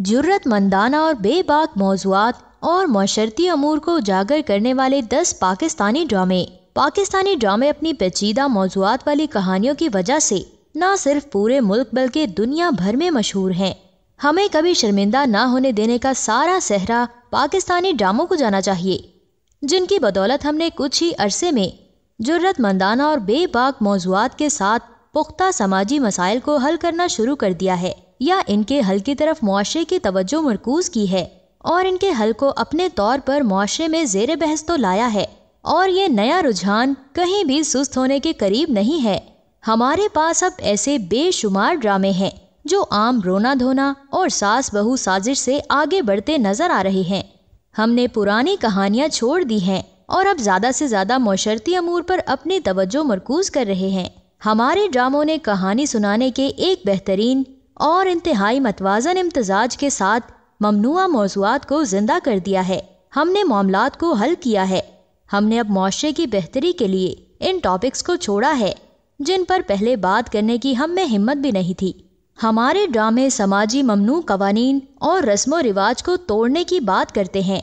जरूरतमंदाना और बेबाक मौजूद और माशरती अमूर को उजागर करने वाले दस पाकिस्तानी ड्रामे पाकिस्तानी ड्रामे अपनी पेचीदा मौजूद वाली कहानियों की वजह से न सिर्फ पूरे मुल्क बल्कि दुनिया भर में मशहूर हैं हमें कभी शर्मिंदा ना होने देने का सारा सहरा पाकिस्तानी ड्रामों को जाना चाहिए जिनकी बदौलत हमने कुछ ही अरसे में जरूरतमंदाना और बेबाक मौजूद के साथ पुख्ता समाजी मसाइल को हल करना शुरू कर दिया है या इनके हल की तरफ मुआरे की तवज्जो मरकूज की है और इनके हल को अपने तौर पर मुआरे में जेर बहस तो लाया है और ये नया रुझान कहीं भी सुस्त होने के करीब नहीं है हमारे पास अब ऐसे बेशुमार ड्रामे हैं जो आम रोना धोना और सास बहु साजिश से आगे बढ़ते नजर आ रहे हैं हमने पुरानी कहानियाँ छोड़ दी हैं और अब ज़्यादा से ज़्यादा मशरती अमूर पर अपनी तवज्जो मरकूज कर रहे हैं हमारे ड्रामों ने कहानी सुनाने के एक बेहतरीन और इंतहाई मतवाजन इम्तजाज के साथ ममनुआ मौजूद को ज़िंदा कर दिया है हमने मामला को हल किया है हमने अब मुआरे की बेहतरी के लिए इन टॉपिक्स को छोड़ा है जिन पर पहले बात करने की हम में हिम्मत भी नहीं थी हमारे ड्रामे समाजी ममनू कवानीन और रस्म रिवाज को तोड़ने की बात करते हैं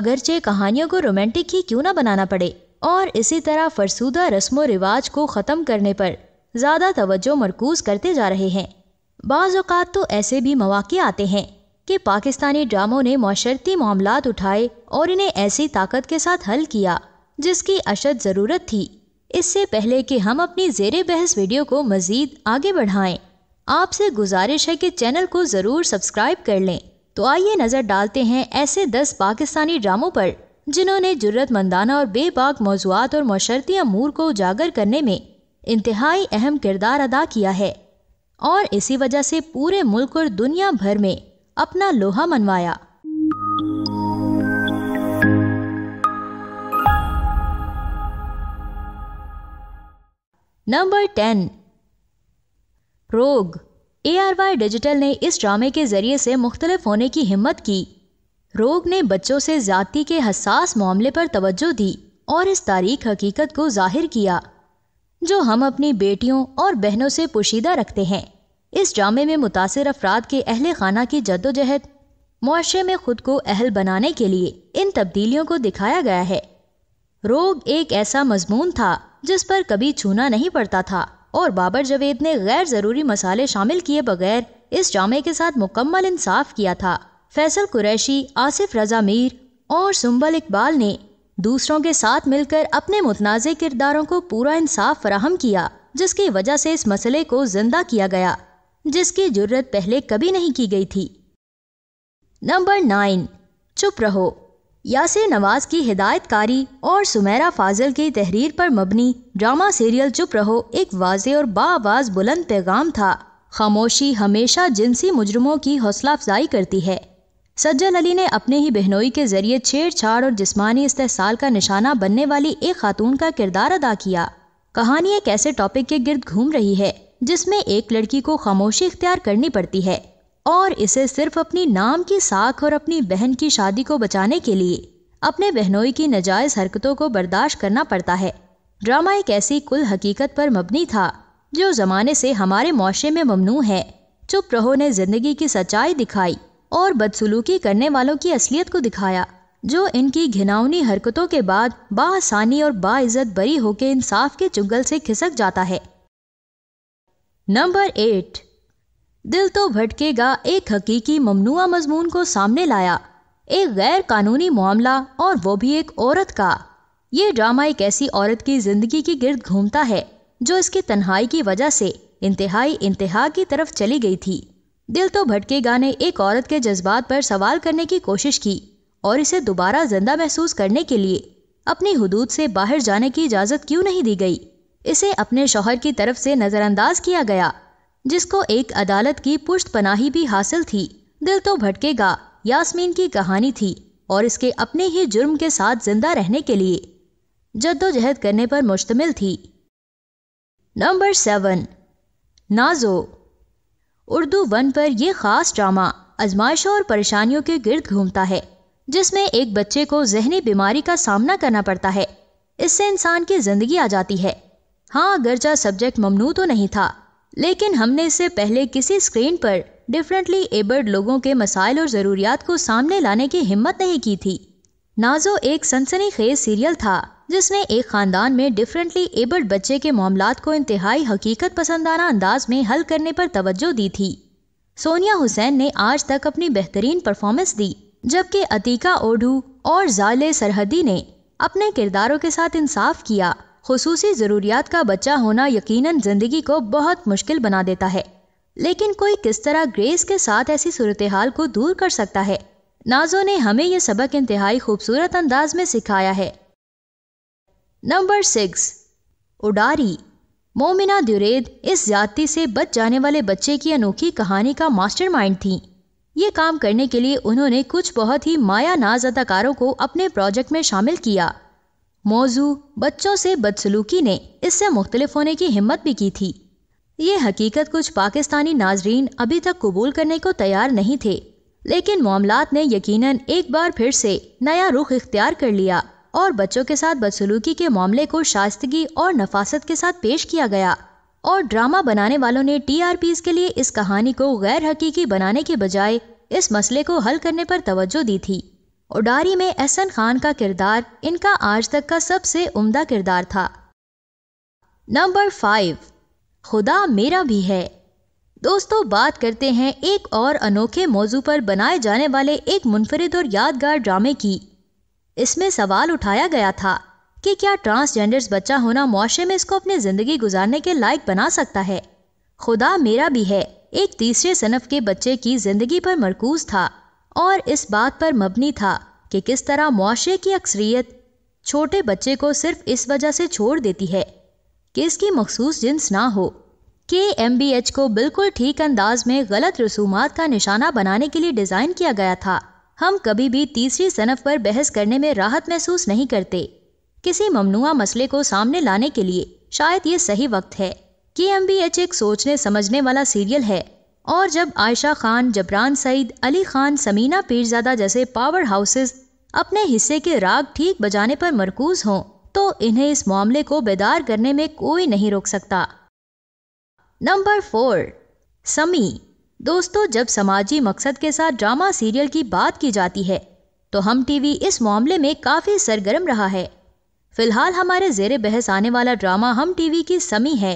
अगरचे कहानियों को रोमांटिक ही क्यों ना बनाना पड़े और इसी तरह फरसूदा रस्म रिवाज को ख़त्म करने पर ज़्यादा तवज्जो मरकूज करते जा रहे हैं बाज़ात तो ऐसे भी मौाक़े आते हैं कि पाकिस्तानी ड्रामों ने माशरती मामला उठाए और इन्हें ऐसी ताकत के साथ हल किया जिसकी अशद ज़रूरत थी इससे पहले कि हम अपनी जेर बहस वीडियो को मज़ीद आगे बढ़ाएँ आपसे गुजारिश है कि चैनल को ज़रूर सब्सक्राइब कर लें तो आइए नज़र डालते हैं ऐसे दस पाकिस्तानी ड्रामों पर जिन्होंने जरूरतमंदाना और बेबाक मौजूद और माशरती अमूर को उजागर करने में इंतहाई अहम किरदार अदा किया है और इसी वजह से पूरे मुल्क और दुनिया भर में अपना लोहा मनवाया नंबर टेन रोग ए आर वाई डिजिटल ने इस ड्रामे के जरिए से मुख्तलिफ होने की हिम्मत की रोग ने बच्चों से जाति के हसास मामले पर तवज्जो दी और इस तारीख हकीकत को जाहिर किया जो हम अपनी बेटियों और बहनों से पोशीदा रखते हैं इस जामे में मुतासर अफराद के अहल खाना की जद्दोजहद मुआरे में खुद को अहल बनाने के लिए इन तब्दीलियों को दिखाया गया है रोग एक ऐसा मजमून था जिस पर कभी छूना नहीं पड़ता था और बाबर जवेद ने गैर ज़रूरी मसाले शामिल किए बगैर इस जामे के साथ मुकम्मल इंसाफ किया था फैसल कुरैशी आसिफ रजा मीर और सुम्बल इकबाल ने दूसरों के साथ मिलकर अपने मुतनाज़ किरदारों को पूरा इंसाफ फराहम किया जिसकी वजह से इस मसले को जिंदा किया गया जिसकी जरूरत पहले कभी नहीं की गई थी नंबर नाइन चुप रहो यासिर नवाज की हिदायतकारी और सुमेरा फाजिल की तहरीर पर मबनी ड्रामा सीरियल चुप रहो एक वाज और बाआवाज़ बुलंद पैगाम था खामोशी हमेशा जिनसी मुजरमों की हौसला अफजाई करती है सज्जन अली ने अपने ही बहनोई के जरिए छेड़छाड़ और जिस्मानी इस्तेसाल का निशाना बनने वाली एक खातून का किरदार अदा किया कहानी एक ऐसे टॉपिक के गिर्द घूम रही है जिसमें एक लड़की को खामोशी इख्तियार करनी पड़ती है और इसे सिर्फ अपनी नाम की साख और अपनी बहन की शादी को बचाने के लिए अपने बहनोई की नजायज़ हरकतों को बर्दाश्त करना पड़ता है ड्रामा एक ऐसी कुल हकीकत पर मबनी था जो ज़माने से हमारे मुआरे में ममनू है चुप रहो ने जिंदगी की सच्चाई दिखाई और बदसलूकी करने वालों की असलियत को दिखाया जो इनकी घिनावनी हरकतों के बाद बासानी और बाइज्जत बरी होकर इंसाफ के चुगल से खिसक जाता है नंबर एट दिल तो भटकेगा एक हकीकी ममनुआ मजमून को सामने लाया एक गैर कानूनी मामला और वो भी एक औरत का ये ड्रामा एक ऐसी औरत की जिंदगी के गिर्द घूमता है जो इसकी तन्हाई की वजह से इंतहाई इंतहा की तरफ चली गई थी दिल तो भटकेगा ने एक औरत के जज्बात पर सवाल करने की कोशिश की और इसे दोबारा जिंदा महसूस करने के लिए अपनी हदूद से बाहर जाने की इजाज़त क्यों नहीं दी गई इसे अपने शोहर की तरफ से नज़रअंदाज किया गया जिसको एक अदालत की पुष्ट पनाही भी हासिल थी दिल तो भटकेगा यास्मीन की कहानी थी और इसके अपने ही जुर्म के साथ जिंदा रहने के लिए जद्दोजहद करने पर मुश्तमिल थी number seven Nazo Urdu one पर यह खास ड्रामा आजमाइशों और परेशानियों के गिर्द घूमता है जिसमें एक बच्चे को जहनी बीमारी का सामना करना पड़ता है इससे इंसान की ज़िंदगी आ जाती है हाँ गर्जा सब्जेक्ट ममनू तो नहीं था लेकिन हमने इससे पहले किसी स्क्रीन पर डिफरेंटली एबर्ड लोगों के मसाइल और ज़रूरियात को सामने लाने की हिम्मत नहीं की थी नाजो एक सनसनी खेज सीरियल था जिसने एक ख़ानदान में डिफरेंटली एबल्ड बच्चे के मामला को इंतहाई हकीकत पसंदाना अंदाज में हल करने पर तवज्जो दी थी सोनिया हुसैन ने आज तक अपनी बेहतरीन परफॉर्मेंस दी जबकि अतीका ओढ़ू और जाले सरहदी ने अपने किरदारों के साथ इंसाफ किया खसूसी ज़रूरियात का बच्चा होना यकीनन ज़िंदगी को बहुत मुश्किल बना देता है लेकिन कोई किस तरह ग्रेस के साथ ऐसी सूरत हाल को दूर कर सकता है नाजो ने हमें यह सबक इंतहाई खूबसूरत अंदाज में सिखाया है नंबर सिक्स उडारी मोमिना दुरेद इस ज्यादती से बच जाने वाले बच्चे की अनोखी कहानी का मास्टरमाइंड थी ये काम करने के लिए उन्होंने कुछ बहुत ही माया नाज अदाकारों को अपने प्रोजेक्ट में शामिल किया मौजू बच्चों से बदसलूकी ने इससे मुख्तलिफ होने की हिम्मत भी की थी ये हकीकत कुछ पाकिस्तानी नाजरीन अभी तक कबूल करने को तैयार नहीं थे लेकिन मामला ने यकीनन एक बार फिर से नया रुख इख्तियार कर लिया और बच्चों के साथ बदसलूकी के मामले को शास्तगी और नफासत के साथ पेश किया गया और ड्रामा बनाने वालों ने टी के लिए इस कहानी को गैर हकीकी बनाने के बजाय इस मसले को हल करने पर तवज्जो दी थी उडारी में एहसन खान का किरदार इनका आज तक का सबसे उम्दा किरदार था नंबर फाइव खुदा मेरा भी है दोस्तों बात करते हैं एक और अनोखे मौजू पर बनाए जाने वाले एक मुनफरद और यादगार ड्रामे की इसमें सवाल उठाया गया था कि क्या ट्रांसजेंडर्स बच्चा होना मुआरे में इसको अपनी ज़िंदगी गुजारने के लायक बना सकता है खुदा मेरा भी है एक तीसरे सनफ के बच्चे की ज़िंदगी पर मरकूज था और इस बात पर मबनी था कि किस तरह मुआरे की अक्सरियत छोटे बच्चे को सिर्फ इस वजह से छोड़ देती है कि इसकी मखसूस जिन्स ना हो के एम बी एच को बिल्कुल ठीक अंदाज में गलत रसूमात का निशाना बनाने के लिए डिज़ाइन किया गया था हम कभी भी तीसरी सनफ पर बहस करने में राहत महसूस नहीं करते किसी ममनुआ मसले को सामने लाने के लिए शायद ये सही वक्त है कि एम बी एच एक सोचने समझने वाला सीरियल है और जब आयशा खान जबरान सईद अली खान समीना पीरजादा जैसे पावर हाउसेस अपने हिस्से के राग ठीक बजाने पर मरकूज हों तो इन्हें इस मामले को बेदार करने में कोई नहीं रोक सकता नंबर फोर समी दोस्तों जब समाजी मकसद के साथ ड्रामा सीरियल की बात की जाती है तो हम टीवी इस मामले में काफ़ी सरगर्म रहा है फिलहाल हमारे जेर बहस आने वाला ड्रामा हम टीवी की समी है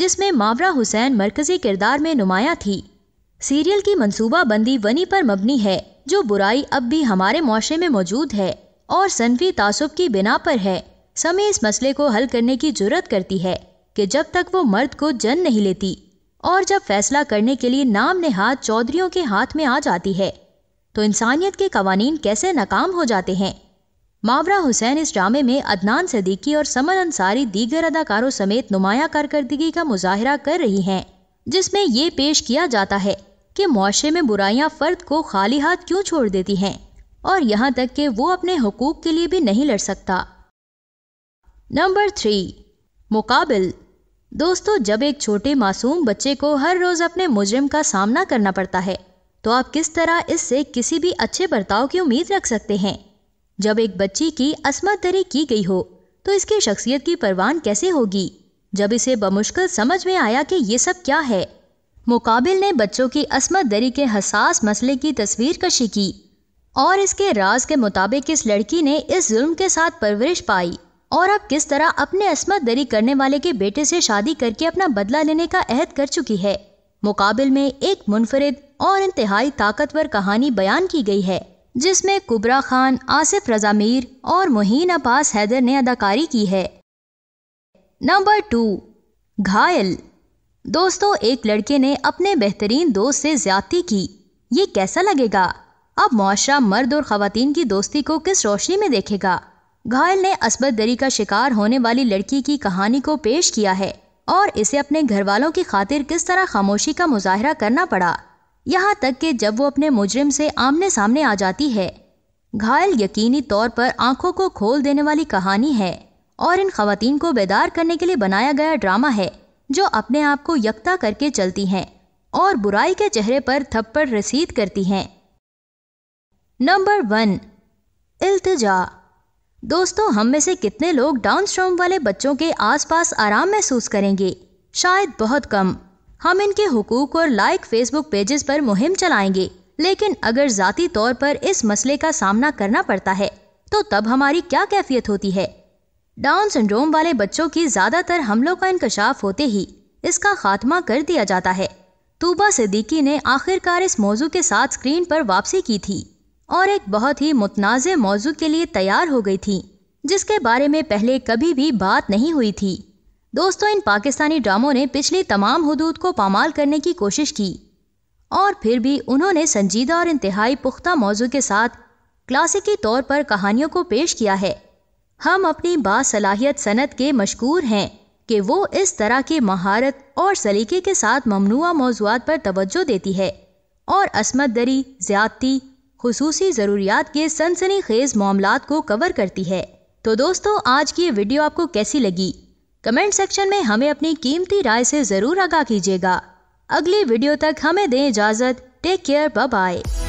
जिसमें मावरा हुसैन मरकजी किरदार में नुमाया थी सीरियल की बंदी वनी पर मबनी है जो बुराई अब भी हमारे मुआरे में मौजूद है और सनफी तासुब की बिना पर है समी इस मसले को हल करने की जरूरत करती है कि जब तक वो मर्द को जन नहीं लेती और जब फैसला करने के लिए नाम नेहाद चौधरी के हाथ में आ जाती है तो इंसानियत के कवानीन कैसे नाकाम हो जाते हैं मावरा हुसैन इस ड्रामे में अदनान सदीकी और समन अंसारी दीगर अदाकारों समेत नुमाया कारकर्दगी का मुजाहरा कर रही हैं जिसमें ये पेश किया जाता है कि मुआशरे में बुराइयां फ़र्द को खाली हाथ क्यों छोड़ देती हैं और यहाँ तक कि वो अपने हकूक के लिए भी नहीं लड़ सकता नंबर थ्री मुकाबिल दोस्तों जब एक छोटे मासूम बच्चे को हर रोज़ अपने मुजरिम का सामना करना पड़ता है तो आप किस तरह इससे किसी भी अच्छे बर्ताव की उम्मीद रख सकते हैं जब एक बच्ची की असमत दरी की गई हो तो इसकी शख्सियत की परवान कैसे होगी जब इसे बमुश्किल समझ में आया कि ये सब क्या है मुकाबिल ने बच्चों की असमत दरी के हसास मसले की तस्वीर कशी की और इसके राज के मुताबिक इस लड़की ने इस जुल्म के साथ परवरिश पाई और अब किस तरह अपने असमत दरी करने वाले के बेटे से शादी करके अपना बदला लेने का अहद कर चुकी है मुकाबल में एक मुनफरद और इंतहाई ताकतवर कहानी बयान की गई है जिसमें कुबरा खान आसिफ रजामीर और मुहीन अब्बास हैदर ने अदाकारी की है नंबर टू घायल दोस्तों एक लड़के ने अपने बेहतरीन दोस्त से ज्यादती की ये कैसा लगेगा अब मुआरा मर्द और खातन की दोस्ती को किस रोशनी में देखेगा घायल ने असबत दरी का शिकार होने वाली लड़की की कहानी को पेश किया है और इसे अपने घर वालों की खातिर किस तरह खामोशी का मुजाहरा करना पड़ा यहाँ तक कि जब वो अपने मुजरिम से आमने सामने आ जाती है घायल यकीनी तौर पर आंखों को खोल देने वाली कहानी है और इन खातन को बेदार करने के लिए बनाया गया ड्रामा है जो अपने आप को यकता करके चलती हैं और बुराई के चेहरे पर थप्पड़ रसीद करती हैं नंबर वन इल्तजा दोस्तों हम में से कितने लोग डाउन स्ट्रोम वाले बच्चों के आसपास आराम महसूस करेंगे शायद बहुत कम हम इनके हुकूक और लाइक फेसबुक पेजेस पर मुहिम चलाएंगे लेकिन अगर जाती तौर पर इस मसले का सामना करना पड़ता है तो तब हमारी क्या कैफियत होती है डाउन सिंड्रोम वाले बच्चों की ज़्यादातर हमलों का इंकशाफ होते ही इसका खात्मा कर दिया जाता है तूबा सिद्दीकी ने आखिरकार इस मौजू के साथ स्क्रीन पर वापसी की थी और एक बहुत ही मुतनाज़ मौजू के लिए तैयार हो गई थी जिसके बारे में पहले कभी भी बात नहीं हुई थी दोस्तों इन पाकिस्तानी ड्रामों ने पिछली तमाम हदूद को पामाल करने की कोशिश की और फिर भी उन्होंने संजीदा और इंतहाई पुख्ता मौजू के साथ क्लासिकी तौर पर कहानियों को पेश किया है हम अपनी बासलाहियत सनत के मशहूर हैं कि वो इस तरह की महारत और सलीके के साथ ममनुआ मौजूद पर तवज्जो देती है और असमत दरी ज्यादती खसूसी ज़रूरियात के सनसनी खेज मामला को कवर करती है तो दोस्तों आज की ये वीडियो आपको कैसी लगी कमेंट सेक्शन में हमें अपनी कीमती राय से ज़रूर आगाह कीजिएगा अगली वीडियो तक हमें दें इजाज़त टेक केयर बाय